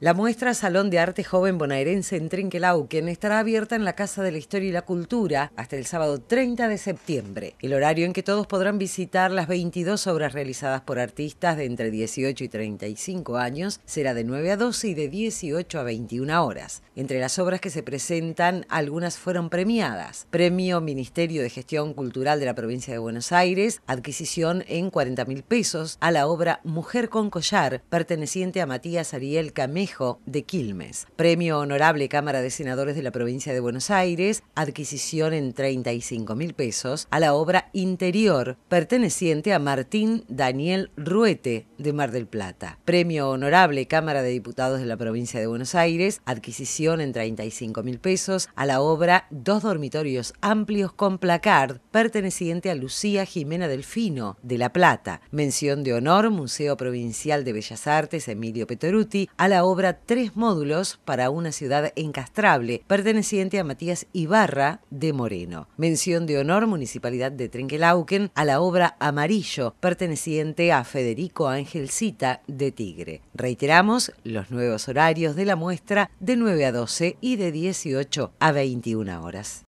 La muestra Salón de Arte Joven Bonaerense en Trinquelauquen estará abierta en la Casa de la Historia y la Cultura hasta el sábado 30 de septiembre, el horario en que todos podrán visitar las 22 obras realizadas por artistas de entre 18 y 35 años, será de 9 a 12 y de 18 a 21 horas. Entre las obras que se presentan, algunas fueron premiadas. Premio Ministerio de Gestión Cultural de la Provincia de Buenos Aires, adquisición en 40 mil pesos a la obra Mujer con Collar, perteneciente a Matías Ariel Camé de Quilmes, premio honorable Cámara de Senadores de la Provincia de Buenos Aires, adquisición en 35 mil pesos a la obra Interior, perteneciente a Martín Daniel Ruete de Mar del Plata. Premio honorable Cámara de Diputados de la Provincia de Buenos Aires, adquisición en 35 mil pesos a la obra Dos dormitorios amplios con placard, perteneciente a Lucía Jimena Delfino de La Plata. Mención de honor Museo Provincial de Bellas Artes Emilio Petoruti a la obra obra tres módulos para una ciudad encastrable, perteneciente a Matías Ibarra de Moreno. Mención de honor Municipalidad de Trenquelauquen a la obra Amarillo, perteneciente a Federico Ángel Cita de Tigre. Reiteramos los nuevos horarios de la muestra de 9 a 12 y de 18 a 21 horas.